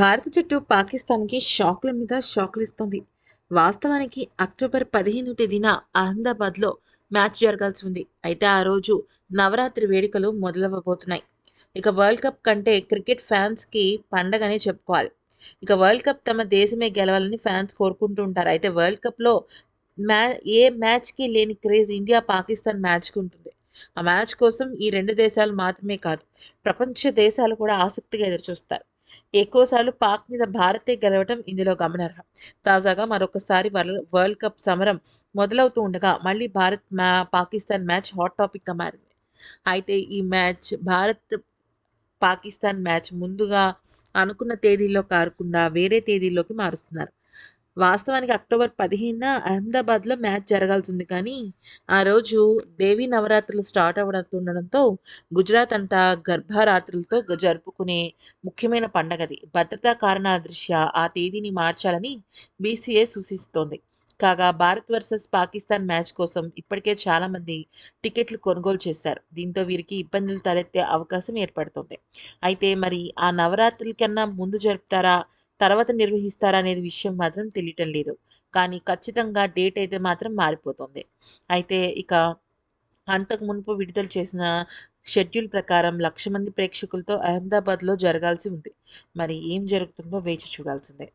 భారత జట్టు పాకిస్తాన్కి షాక్ల మీద షాక్లు ఇస్తుంది వాస్తవానికి అక్టోబర్ పదిహేను తేదీన అహ్మదాబాద్లో మ్యాచ్ జరగాల్సి ఉంది అయితే ఆ రోజు నవరాత్రి వేడుకలు మొదలవ్వబోతున్నాయి ఇక వరల్డ్ కప్ కంటే క్రికెట్ ఫ్యాన్స్కి పండగనే చెప్పుకోవాలి ఇక వరల్డ్ కప్ తమ దేశమే గెలవాలని ఫ్యాన్స్ కోరుకుంటూ ఉంటారు అయితే వరల్డ్ కప్లో మ్యా ఏ మ్యాచ్కి లేని క్రేజ్ ఇండియా పాకిస్తాన్ మ్యాచ్కి ఉంటుంది ఆ మ్యాచ్ కోసం ఈ రెండు దేశాలు మాత్రమే కాదు ప్రపంచ దేశాలు కూడా ఆసక్తిగా ఎదురుచూస్తారు ఎక్కువసార్లు పాక్ మీద భారతే గెలవటం ఇందులో గమనార్హం తాజాగా మరొకసారి వరల్డ్ కప్ సమరం మొదలవుతూ ఉండగా మళ్ళీ భారత్ మ్యా పాకిస్తాన్ మ్యాచ్ హాట్ టాపిక్గా మారింది అయితే ఈ మ్యాచ్ భారత్ పాకిస్తాన్ మ్యాచ్ ముందుగా అనుకున్న తేదీలో కారకుండా వేరే తేదీలోకి మారుస్తున్నారు వాస్తవానికి అక్టోబర్ పదిహేనున అహ్మదాబాద్లో మ్యాచ్ జరగాల్సి ఉంది కానీ ఆ రోజు దేవి నవరాత్రులు స్టార్ట్ అవ్వడంతో గుజరాత్ అంతా గర్భరాత్రులతో జరుపుకునే ముఖ్యమైన పండగది భద్రతా కారణాల దృష్ట్యా ఆ తేదీని మార్చాలని బీసీఏ సూచిస్తోంది కాగా భారత్ వర్సెస్ పాకిస్తాన్ మ్యాచ్ కోసం ఇప్పటికే చాలామంది టికెట్లు కొనుగోలు చేశారు దీంతో వీరికి ఇబ్బందులు తలెత్తే అవకాశం ఏర్పడుతుంది అయితే మరి ఆ నవరాత్రుల కన్నా ముందు జరుపుతారా తర్వాత నిర్వహిస్తారనేది విషయం మాత్రం తెలియటం లేదు కానీ ఖచ్చితంగా డేట్ అయితే మాత్రం మారిపోతుంది అయితే ఇక అంతకు మునుపు విడుదల చేసిన షెడ్యూల్ ప్రకారం లక్ష మంది ప్రేక్షకులతో అహ్మదాబాద్లో జరగాల్సి ఉంది మరి ఏం జరుగుతుందో వేచి చూడాల్సిందే